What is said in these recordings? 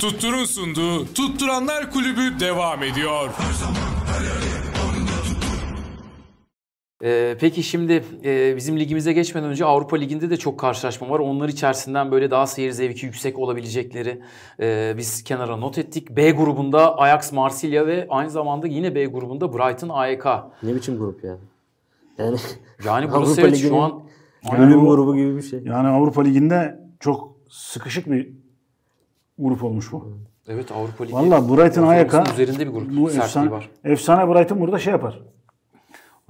Tuttur'un sunduğu Tutturanlar Kulübü devam ediyor. Ee, peki şimdi e, bizim ligimize geçmeden önce Avrupa Ligi'nde de çok karşılaşma var. Onlar içerisinden böyle daha seyir zevki yüksek olabilecekleri e, biz kenara not ettik. B grubunda Ajax Marsilya ve aynı zamanda yine B grubunda Brighton AEK. Ne biçim grup ya? Yani, yani burası evet şu an... Ölüm grubu gibi bir şey. Yani Avrupa Ligi'nde çok sıkışık bir grup olmuş bu. Evet Avrupa Ligi. Valla Brighton Ayaka üzerinde bir grup. Bu efsane, var. efsane Brighton burada şey yapar.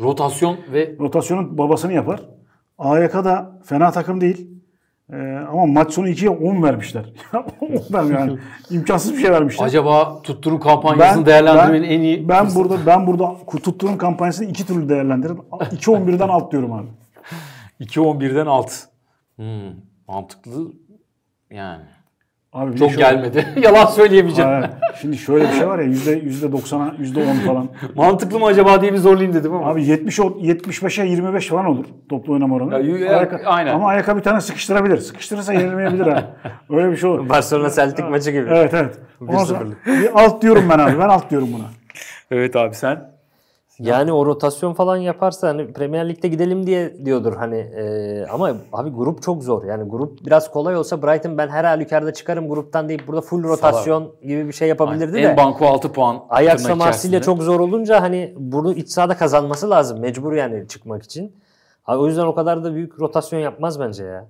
Rotasyon ve... Rotasyonun babasını yapar. AYK da fena takım değil. Ee, ama maç sonu 2'ye 10 vermişler. 10 yani. İmkansız bir şey vermişler. Acaba tutturum kampanyasını ben, değerlendirmenin en iyi... Ben burada ben burada tutturum kampanyasını iki türlü değerlendiririm. 2-11'den alt diyorum abi. 2-11'den alt. Hmm, mantıklı yani. Abi Çok şöyle, gelmedi. Yalan söyleyemeyeceğim. Hayır, şimdi şöyle bir şey var ya yüzde yüzde yüzde on falan. Mantıklı mı acaba diye bir zorlayayım dedim ama. Abi 70 75'e 25 falan olur toplu oynama oranı. Ya, Ayaka, aynen. Ama Ayaka bir tane sıkıştırabilir. Sıkıştırırsa yenilmeyebilir ha. Öyle bir şey olur. Barcelona Celtic maçı gibi. Evet evet. Bir sonra, alt diyorum ben abi. Ben alt diyorum buna. evet abi sen? Yani o rotasyon falan yaparsa hani Premier Lig'de gidelim diye diyordur hani e, ama abi grup çok zor. Yani grup biraz kolay olsa Brighton ben her halükarda çıkarım gruptan deyip burada full rotasyon Salah. gibi bir şey yapabilirdi Aynen. de. En banko 6 puan. Ajax'la Marsilya çok zor olunca hani bunu iç sahada kazanması lazım mecbur yani çıkmak için. Abi o yüzden o kadar da büyük rotasyon yapmaz bence ya.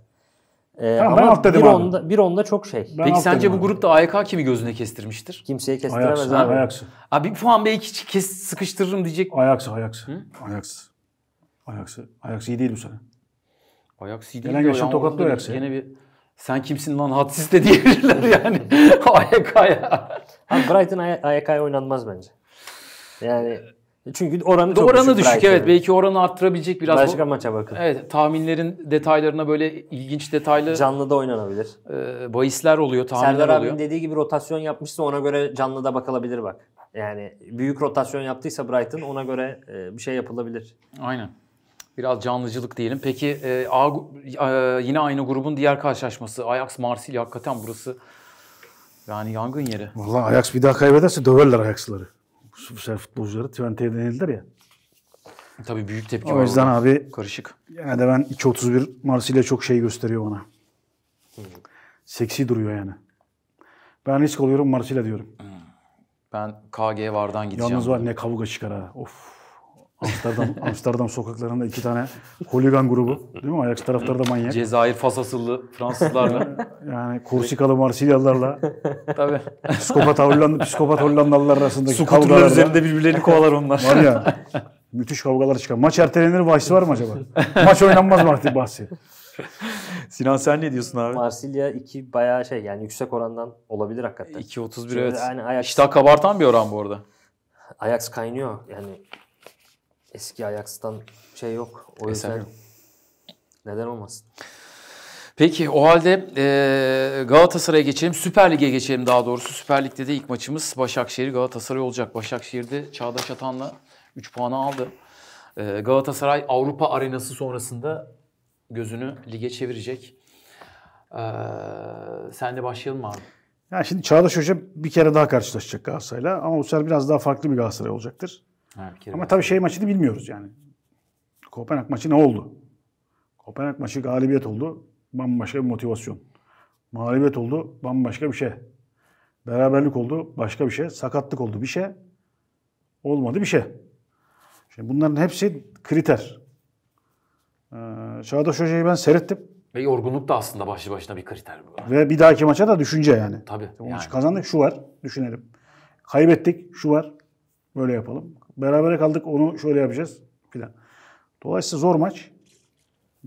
Ee, tamam, ama ben alt dedim bir abi. onda, bir onda çok şey. Ben Peki sence bu dedim abi. grupta AYK kimi gözüne kestirmiştir? Kimseye kestiremez Ajax, abi. Ajax. Abi bir puan belki kes, sıkıştırırım diyecek. Ajax, Ajax. Hı? Ajax. Ajax. iyi değil bu sene. Ajax iyi değil. Gelen geçen tokatlı Ajax'ı. Yine bir sen kimsin lan hadsiz de diyebilirler yani AYK'ya. Abi Brighton AYK'ya oynanmaz bence. Yani çünkü oranı çok oranı düşük. düşük evet. Belki oranı arttırabilecek biraz. Başka o, maça bakın. Evet. Tahminlerin detaylarına böyle ilginç detaylı. Canlı da oynanabilir. E, bahisler oluyor. Tahminler Serdar oluyor. abinin dediği gibi rotasyon yapmışsa ona göre canlı da bakılabilir bak. Yani büyük rotasyon yaptıysa Brighton ona göre e, bir şey yapılabilir. Aynen. Biraz canlıcılık diyelim. Peki e, A, e, yine aynı grubun diğer karşılaşması Ajax Marsilya hakikaten burası yani yangın yeri. Vallahi Ajax bir daha kaybederse döverler Ajax'ları. Superstar futbolcuları Twente'ye denildiler ya. Tabii büyük tepki o var. O yüzden orada. abi karışık. Yine de ben 2.31 Marsilya çok şey gösteriyor bana hmm. Seksi duruyor yani. Ben risk alıyorum Marsilya diyorum. Hmm. Ben KG vardan gideceğim. Yalnız var ne kavga çıkar ha. Of. Amsterdam, Amsterdam sokaklarında iki tane holigan grubu değil mi? Ajax taraftarı da manyak. Cezayir Fas asıllı Fransızlarla. yani Korsikalı Marsilyalılarla. Tabii. Psikopat Hollanda, psikopat Hollandalılar arasındaki Skuturlar kavgalarda. üzerinde birbirlerini kovalar onlar. Var ya. Müthiş kavgalar çıkar. Maç ertelenir bahsi var mı acaba? Maç oynanmaz artık bahsi. Sinan sen ne diyorsun abi? Marsilya 2 bayağı şey yani yüksek orandan olabilir hakikaten. 2.31 evet. Yani Ajax... İştah kabartan bir oran bu arada. Ajax kaynıyor yani eski Ajax'tan şey yok. O yüzden Eser. neden olmasın? Peki o halde e, Galatasaray'a geçelim. Süper Lig'e geçelim daha doğrusu. Süper Lig'de de ilk maçımız Başakşehir Galatasaray olacak. Başakşehir'de Çağdaş Atan'la 3 puanı aldı. E, Galatasaray Avrupa arenası sonrasında gözünü lige çevirecek. E, sen de başlayalım mı abi. Ya şimdi Çağdaş Hoca bir kere daha karşılaşacak Galatasaray'la ama bu sefer biraz daha farklı bir Galatasaray olacaktır. Ha, Ama tabii şey maçını bilmiyoruz yani. Kopenhag maçı ne oldu? Kopenhag maçı galibiyet oldu. Bambaşka bir motivasyon. Mağlubiyet oldu. Bambaşka bir şey. Beraberlik oldu. Başka bir şey. Sakatlık oldu. Bir şey. Olmadı bir şey. Şimdi bunların hepsi kriter. Ee, Çağdaş Hoca'yı ben seyrettim. Ve yorgunluk da aslında başlı başına bir kriter bu. Ve bir dahaki maça da düşünce yani. Tabii. Onun yani. kazandık şu var. Düşünelim. Kaybettik şu var. Böyle yapalım. Berabere kaldık onu şöyle yapacağız filan. Dolayısıyla zor maç.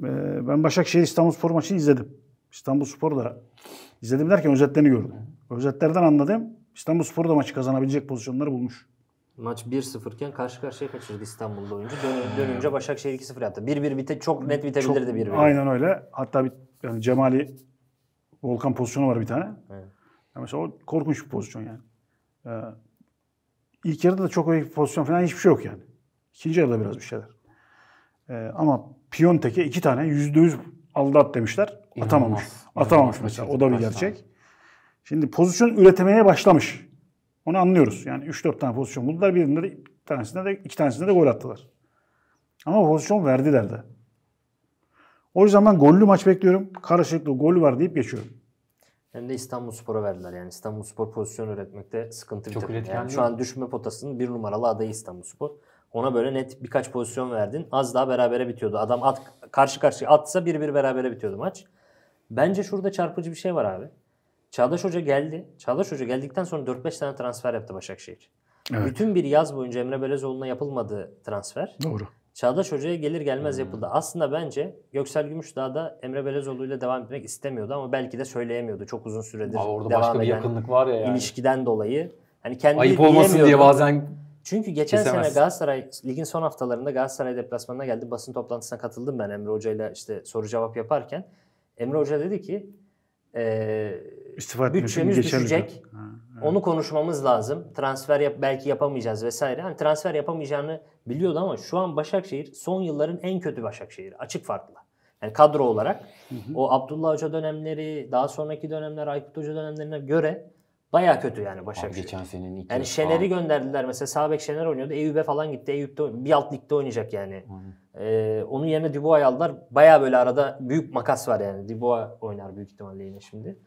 Ee, ben Başakşehir İstanbul Spor maçını izledim. İstanbul Spor da izledim derken özetlerini gördüm. Özetlerden anladım. İstanbul Spor da maçı kazanabilecek pozisyonları bulmuş. Maç 1-0 iken karşı karşıya kaçırdı İstanbul'da oyuncu. Dön, dönünce Başakşehir 2-0 yaptı. 1-1 bite çok net bitebilirdi 1-1. Aynen öyle. Hatta bir, yani Cemali Volkan pozisyonu var bir tane. Evet. Yani mesela o korkunç bir pozisyon yani. Ee, İlk yarıda da çok öyle pozisyon falan hiçbir şey yok yani. İkinci yarıda biraz bir şeyler. Ee, ama Piontek'e iki tane yüzde yüz aldat demişler. İnanılmaz. Atamamış. Atamamış İnanılmaz. mesela. O da bir gerçek. Şimdi pozisyon üretemeye başlamış. Onu anlıyoruz. Yani 3-4 tane pozisyon buldular. Birinde de tanesinde de iki tanesinde de gol attılar. Ama pozisyon verdiler de. O yüzden ben gollü maç bekliyorum. Karışıklı gol var deyip geçiyorum hem de İstanbul Spor'a verdiler. Yani İstanbul Spor pozisyon üretmekte sıkıntı Çok takım. Yani şu an düşme potasının bir numaralı adayı İstanbul Spor. Ona böyle net birkaç pozisyon verdin. Az daha berabere bitiyordu. Adam at, karşı karşıya atsa bir bir berabere bitiyordu maç. Bence şurada çarpıcı bir şey var abi. Çağdaş Hoca geldi. Çağdaş Hoca geldikten sonra 4-5 tane transfer yaptı Başakşehir. Evet. Bütün bir yaz boyunca Emre Belezoğlu'na yapılmadı transfer. Doğru. Çağdaş Hoca'ya gelir gelmez hmm. yapıldı. Aslında bence Göksel Gümüşdağ da Emre Belezoğlu ile devam etmek istemiyordu ama belki de söyleyemiyordu çok uzun süredir. Abi orada devam başka bir yakınlık var ya yani. ilişkiden dolayı. Hani kendi Ayıp olmasın diye bazen çünkü geçen Kesemezsin. sene Galatasaray ligin son haftalarında Galatasaray deplasmanına geldi. Basın toplantısına katıldım ben Emre Hoca ile işte soru cevap yaparken. Emre Hoca dedi ki e, İstifa bütçemiz düşecek. Ha. Onu konuşmamız lazım. Transfer yap belki yapamayacağız vesaire. Hani transfer yapamayacağını biliyordu ama şu an Başakşehir son yılların en kötü Başakşehir. Açık farklı. Yani kadro olarak hı hı. o Abdullah Hoca dönemleri, daha sonraki dönemler Aykut Hoca dönemlerine göre baya kötü yani Başakşehir. Abi geçen senenin ilk Yani Şener'i falan. gönderdiler mesela Sabek Şener oynuyordu. Eyüp'e falan gitti. Eyüp'te bir alt ligde oynayacak yani. ee, onun yerine Dubois'ı aldılar. Baya böyle arada büyük makas var yani. Dubois oynar büyük ihtimalle yine şimdi.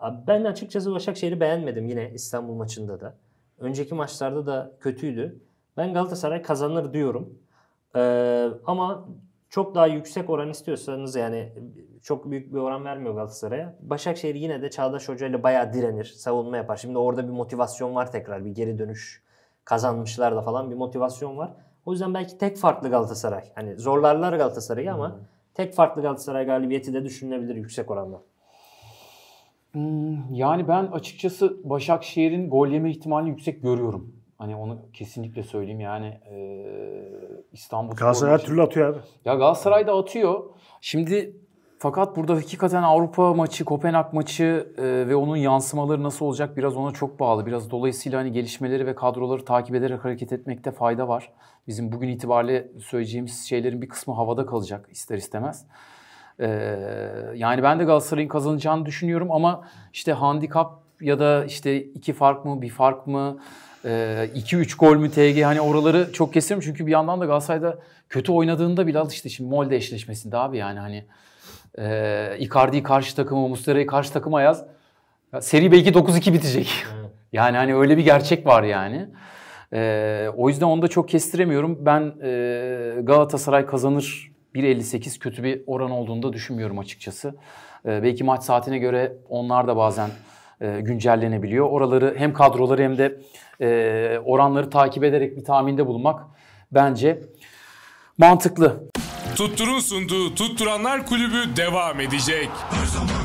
Abi ben açıkçası Başakşehir'i beğenmedim yine İstanbul maçında da. Önceki maçlarda da kötüydü. Ben Galatasaray kazanır diyorum. Ee, ama çok daha yüksek oran istiyorsanız yani çok büyük bir oran vermiyor Galatasaray'a. Başakşehir yine de Çağdaş Hoca ile bayağı direnir. Savunma yapar. Şimdi orada bir motivasyon var tekrar. Bir geri dönüş kazanmışlar da falan bir motivasyon var. O yüzden belki tek farklı Galatasaray. Hani zorlarlar Galatasaray'ı ama hmm. tek farklı Galatasaray galibiyeti de düşünülebilir yüksek oranda. Hmm, yani ben açıkçası Başakşehir'in gol yeme ihtimalini yüksek görüyorum. Hani onu kesinlikle söyleyeyim yani e, İstanbul Galatasaray her türlü atıyor abi. Ya Galatasaray da atıyor. Şimdi fakat burada hakikaten Avrupa maçı, Kopenhag maçı e, ve onun yansımaları nasıl olacak biraz ona çok bağlı. Biraz dolayısıyla hani gelişmeleri ve kadroları takip ederek hareket etmekte fayda var. Bizim bugün itibariyle söyleyeceğimiz şeylerin bir kısmı havada kalacak ister istemez yani ben de Galatasaray'ın kazanacağını düşünüyorum ama işte handikap ya da işte iki fark mı bir fark mı 2-3 gol mü TG hani oraları çok keserim çünkü bir yandan da Galatasaray'da kötü oynadığında bile işte şimdi Molde eşleşmesinde abi yani hani e, Icardi'yi karşı takıma Muslera'yı karşı takıma yaz ya seri belki 9-2 bitecek. yani hani öyle bir gerçek var yani. E, o yüzden onu da çok kestiremiyorum. Ben e, Galatasaray kazanır 1.58 kötü bir oran olduğunu da düşünmüyorum açıkçası. E, belki maç saatine göre onlar da bazen e, güncellenebiliyor. Oraları hem kadroları hem de e, oranları takip ederek bir tahminde bulunmak bence mantıklı. Tuttur'un sunduğu Tutturanlar Kulübü devam edecek. Her zaman.